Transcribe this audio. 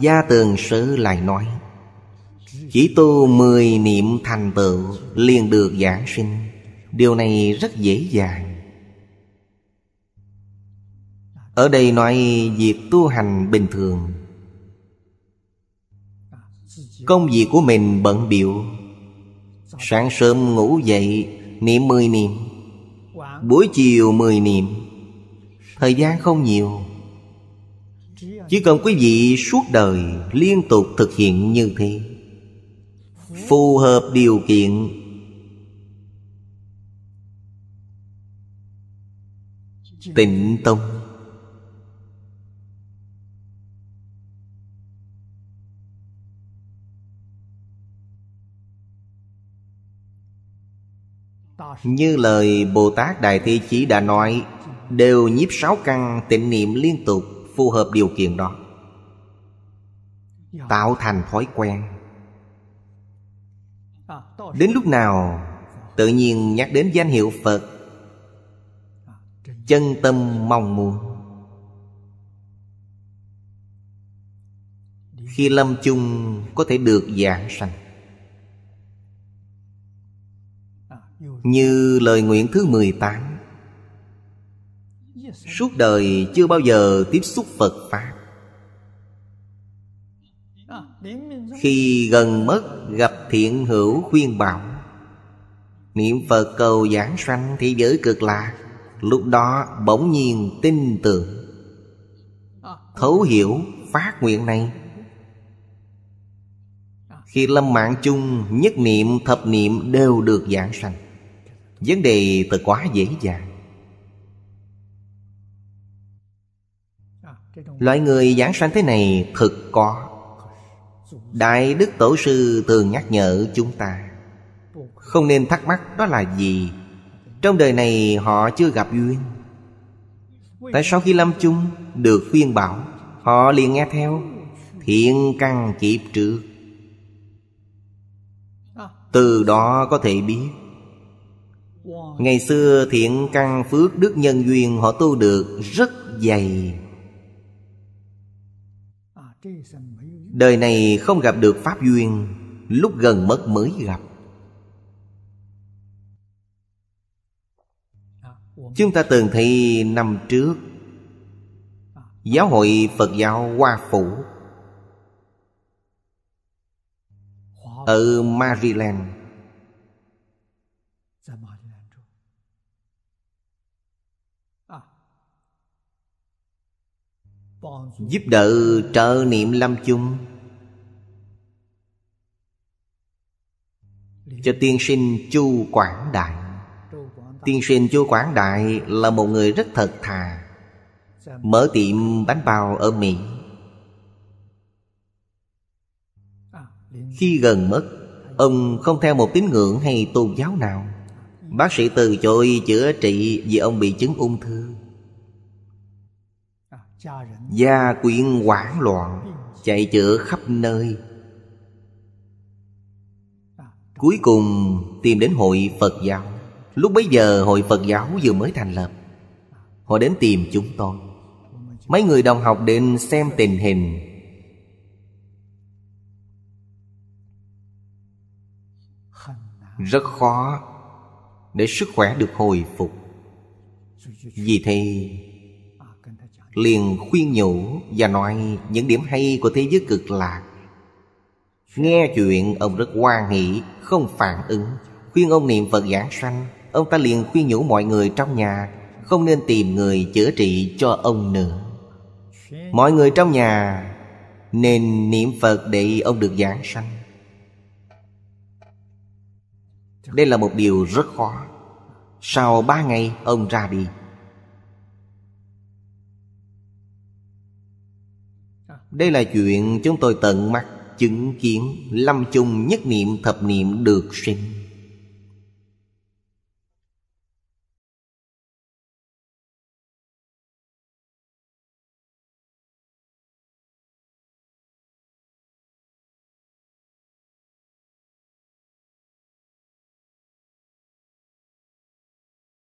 Gia Tường Sư lại nói Chỉ tu mười niệm thành tựu liền được giảng sinh Điều này rất dễ dàng Ở đây nói việc tu hành bình thường Công việc của mình bận biệu Sáng sớm ngủ dậy niệm mười niệm Buổi chiều mười niệm Thời gian không nhiều chỉ cần quý vị suốt đời liên tục thực hiện như thế Phù hợp điều kiện Tịnh Tông Như lời Bồ Tát Đại Thi Chí đã nói Đều nhiếp sáu căn tịnh niệm liên tục phù hợp điều kiện đó dạ. tạo thành thói quen à, đến lúc nào tự nhiên nhắc đến danh hiệu phật à, chân tâm mong muốn khi lâm chung có thể được giảng sanh à, như lời nguyện thứ mười tám suốt đời chưa bao giờ tiếp xúc phật pháp khi gần mất gặp thiện hữu khuyên bảo niệm phật cầu giảng sanh thế giới cực lạ lúc đó bỗng nhiên tin tưởng thấu hiểu phát nguyện này khi lâm mạng chung nhất niệm thập niệm đều được giảng sanh vấn đề thật quá dễ dàng Loại người giảng sanh thế này thực có Đại Đức Tổ Sư thường nhắc nhở chúng ta Không nên thắc mắc đó là gì Trong đời này họ chưa gặp duyên Tại sao khi lâm chung được khuyên bảo Họ liền nghe theo Thiện căn kịp trước Từ đó có thể biết Ngày xưa thiện căn phước đức nhân duyên Họ tu được rất dày đời này không gặp được pháp duyên lúc gần mất mới gặp chúng ta từng thấy năm trước giáo hội phật giáo hoa phủ ở maryland Giúp đỡ trợ niệm lâm chung Cho tiên sinh Chu Quảng Đại Tiên sinh Chu Quảng Đại là một người rất thật thà Mở tiệm bánh bao ở Mỹ Khi gần mất Ông không theo một tín ngưỡng hay tôn giáo nào Bác sĩ từ chối chữa trị vì ông bị chứng ung thư Gia quyến hoảng loạn Chạy chữa khắp nơi Cuối cùng tìm đến hội Phật giáo Lúc bấy giờ hội Phật giáo vừa mới thành lập Họ đến tìm chúng tôi Mấy người đồng học đến xem tình hình Rất khó Để sức khỏe được hồi phục Vì thế liền khuyên nhủ và nói những điểm hay của thế giới cực lạc nghe chuyện ông rất hoan hỷ không phản ứng khuyên ông niệm phật giảng sanh ông ta liền khuyên nhủ mọi người trong nhà không nên tìm người chữa trị cho ông nữa mọi người trong nhà nên niệm phật để ông được giảng sanh đây là một điều rất khó sau ba ngày ông ra đi Đây là chuyện chúng tôi tận mắt chứng kiến lâm chung nhất niệm thập niệm được sinh